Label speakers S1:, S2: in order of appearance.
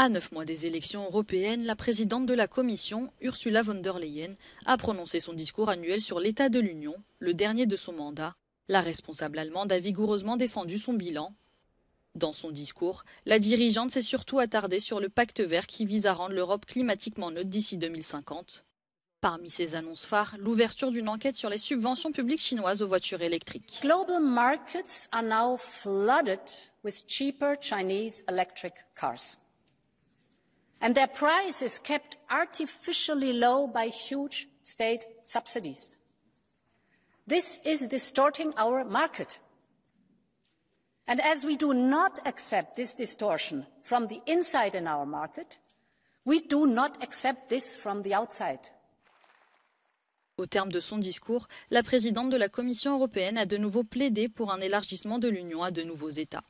S1: À neuf mois des élections européennes, la présidente de la Commission, Ursula von der Leyen, a prononcé son discours annuel sur l'état de l'Union, le dernier de son mandat. La responsable allemande a vigoureusement défendu son bilan. Dans son discours, la dirigeante s'est surtout attardée sur le pacte vert qui vise à rendre l'Europe climatiquement neutre d'ici 2050. Parmi ses annonces phares, l'ouverture d'une enquête sur les subventions publiques chinoises aux voitures électriques.
S2: Global markets are now flooded with cheaper Chinese electric cars. and their price is kept artificially low by huge state subsidies. This is distorting our market. And as we do not accept this distortion from the inside in our market, we do not accept this from the outside. Au terme de son discours, la présidente de la Commission
S1: européenne a de nouveau plaidé pour un élargissement de l'Union à de nouveaux États.